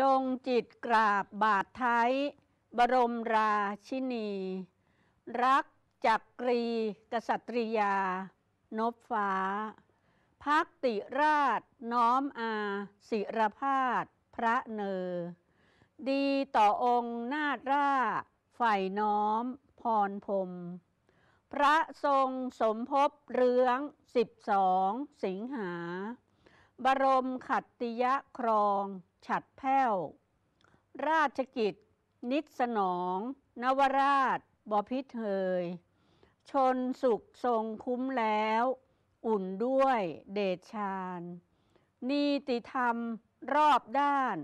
จงจิตกราบบาทไทย บรมราชินี รักจักรีกษัตริยานบฟ้าพักติราช น้อมอาศิรพาสพระเนรดีต่อองค์นาฏราฝ่ายน้อม พรพรมพระทรงสมภพเรืองสิบสอง สิงหาบรมขัตติยะครองฉัดแพ้ว ราชกิจนิสนอง นวราชบพิษเฮยชนสุขทรงคุ้มแล้วอุ่นด้วยเดชฌานนีติธรรมรอบด้าน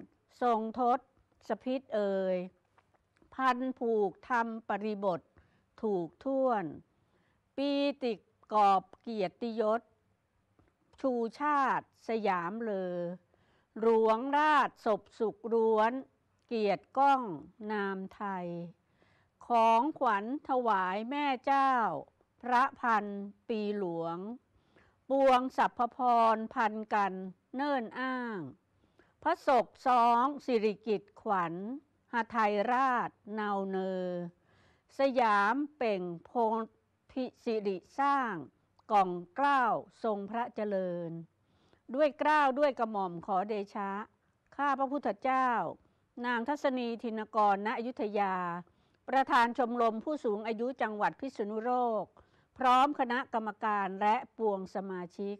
ทรงทศสพิษเอย พันผูกทำปริบทถูกท่วน ปีติกอบเกียรติยศชูชาติสยามเลอหลวงราชศพสุขร้วน เกียรติก้องนามไทย ของขวัญถวายแม่เจ้า พระพันปีหลวง ปวงสัพพพรพันกันเนิ่นอ้าง พระศกสองสิริกิตขวัญหาไทยราชเนาเนอ สยามเป่งโพธิสิริสร้างกล่องกล้าวทรงพระเจริญ ด้วยกล้าวด้วยกระหม่อมขอเดชะ ข้าพระพุทธเจ้า นางทัศนีธินกรณอยุธยา ประธานชมรมผู้สูงอายุจังหวัดพิษณุโลกพร้อมคณะกรรมการและปวงสมาชิก